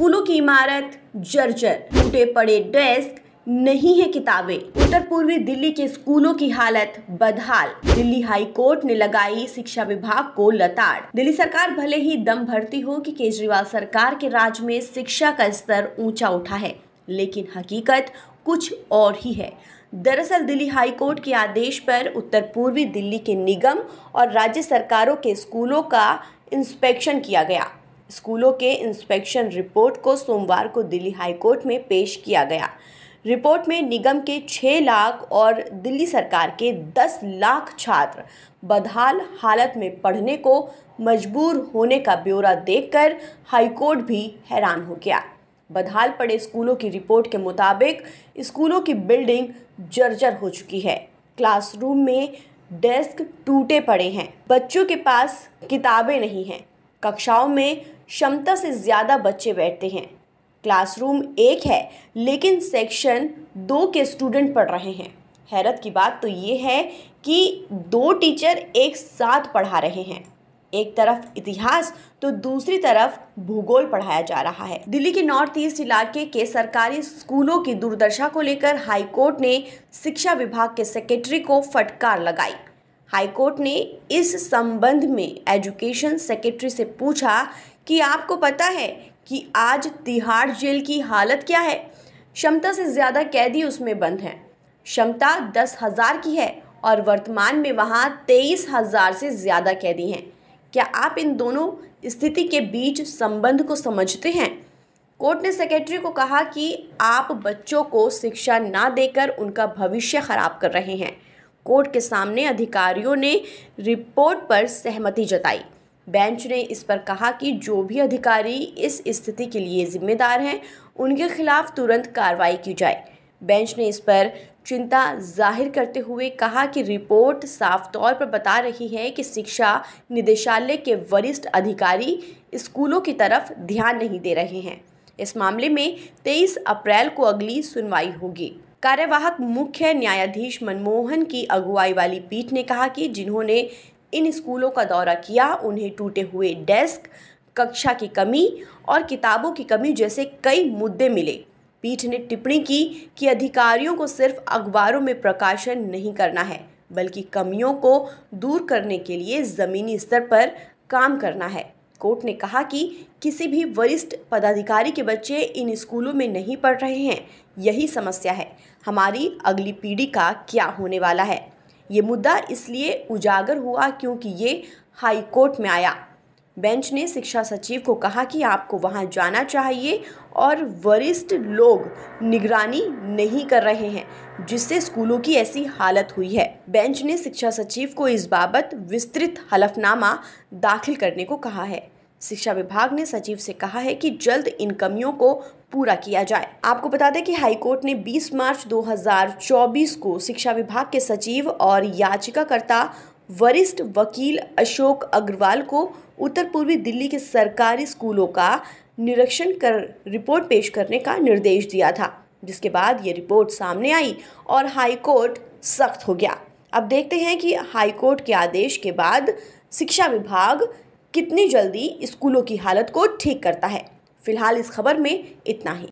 स्कूलों की इमारत जर्जर टूटे पड़े डेस्क नहीं है किताबें उत्तर पूर्वी दिल्ली के स्कूलों की हालत बदहाल दिल्ली हाई कोर्ट ने लगाई शिक्षा विभाग को लताड़ दिल्ली सरकार भले ही दम भरती हो कि केजरीवाल सरकार के राज में शिक्षा का स्तर ऊंचा उठा है लेकिन हकीकत कुछ और ही है दरअसल दिल्ली हाई कोर्ट के आदेश पर उत्तर पूर्वी दिल्ली के निगम और राज्य सरकारों के स्कूलों का इंस्पेक्शन किया गया स्कूलों के इंस्पेक्शन रिपोर्ट को सोमवार को दिल्ली हाईकोर्ट में पेश किया गया रिपोर्ट में निगम के छः लाख और दिल्ली सरकार के दस लाख छात्र बदहाल हालत में पढ़ने को मजबूर होने का ब्यौरा देखकर हाईकोर्ट भी हैरान हो गया बदहाल पड़े स्कूलों की रिपोर्ट के मुताबिक स्कूलों की बिल्डिंग जर्जर हो चुकी है क्लासरूम में डेस्क टूटे पड़े हैं बच्चों के पास किताबें नहीं हैं कक्षाओं में क्षमता से ज़्यादा बच्चे बैठते हैं क्लासरूम एक है लेकिन सेक्शन दो के स्टूडेंट पढ़ रहे हैं हैरत की बात तो ये है कि दो टीचर एक साथ पढ़ा रहे हैं एक तरफ इतिहास तो दूसरी तरफ भूगोल पढ़ाया जा रहा है दिल्ली के नॉर्थ ईस्ट इलाके के सरकारी स्कूलों की दुर्दशा को लेकर हाईकोर्ट ने शिक्षा विभाग के सेक्रेटरी को फटकार लगाई हाईकोर्ट ने इस संबंध में एजुकेशन सेक्रेटरी से पूछा कि आपको पता है कि आज तिहाड़ जेल की हालत क्या है क्षमता से ज़्यादा कैदी उसमें बंद हैं क्षमता दस हज़ार की है और वर्तमान में वहाँ तेईस हज़ार से ज़्यादा कैदी हैं क्या आप इन दोनों स्थिति के बीच संबंध को समझते हैं कोर्ट ने सेक्रेटरी को कहा कि आप बच्चों को शिक्षा ना देकर उनका भविष्य खराब कर रहे हैं कोर्ट के सामने अधिकारियों ने रिपोर्ट पर सहमति जताई बेंच ने इस पर कहा कि जो भी अधिकारी इस स्थिति के लिए जिम्मेदार हैं उनके खिलाफ तुरंत कार्रवाई की जाए बेंच ने इस पर चिंता जाहिर करते हुए कहा कि रिपोर्ट साफ तौर पर बता रही है कि शिक्षा निदेशालय के वरिष्ठ अधिकारी स्कूलों की तरफ ध्यान नहीं दे रहे हैं इस मामले में 23 अप्रैल को अगली सुनवाई होगी कार्यवाहक मुख्य न्यायाधीश मनमोहन की अगुवाई वाली पीठ ने कहा कि जिन्होंने इन स्कूलों का दौरा किया उन्हें टूटे हुए डेस्क कक्षा की कमी और किताबों की कमी जैसे कई मुद्दे मिले पीठ ने टिप्पणी की कि अधिकारियों को सिर्फ अखबारों में प्रकाशन नहीं करना है बल्कि कमियों को दूर करने के लिए ज़मीनी स्तर पर काम करना है कोर्ट ने कहा कि किसी भी वरिष्ठ पदाधिकारी के बच्चे इन स्कूलों में नहीं पढ़ रहे हैं यही समस्या है हमारी अगली पीढ़ी का क्या होने वाला है ये मुद्दा इसलिए उजागर हुआ क्योंकि ये हाई कोर्ट में आया बेंच ने शिक्षा सचिव को कहा कि आपको वहां जाना चाहिए और वरिष्ठ लोग निगरानी नहीं कर रहे हैं जिससे स्कूलों की ऐसी हालत हुई है बेंच ने शिक्षा सचिव को इस बाबत विस्तृत हलफनामा दाखिल करने को कहा है शिक्षा विभाग ने सचिव से कहा है कि जल्द इन कमियों को पूरा किया जाए आपको बता दें कि हाईकोर्ट ने 20 मार्च 2024 को शिक्षा विभाग के सचिव और याचिकाकर्ता वरिष्ठ वकील अशोक अग्रवाल को उत्तर पूर्वी दिल्ली के सरकारी स्कूलों का निरीक्षण कर रिपोर्ट पेश करने का निर्देश दिया था जिसके बाद ये रिपोर्ट सामने आई और हाईकोर्ट सख्त हो गया अब देखते हैं कि हाईकोर्ट के आदेश के बाद शिक्षा विभाग कितनी जल्दी स्कूलों की हालत को ठीक करता है फिलहाल इस खबर में इतना ही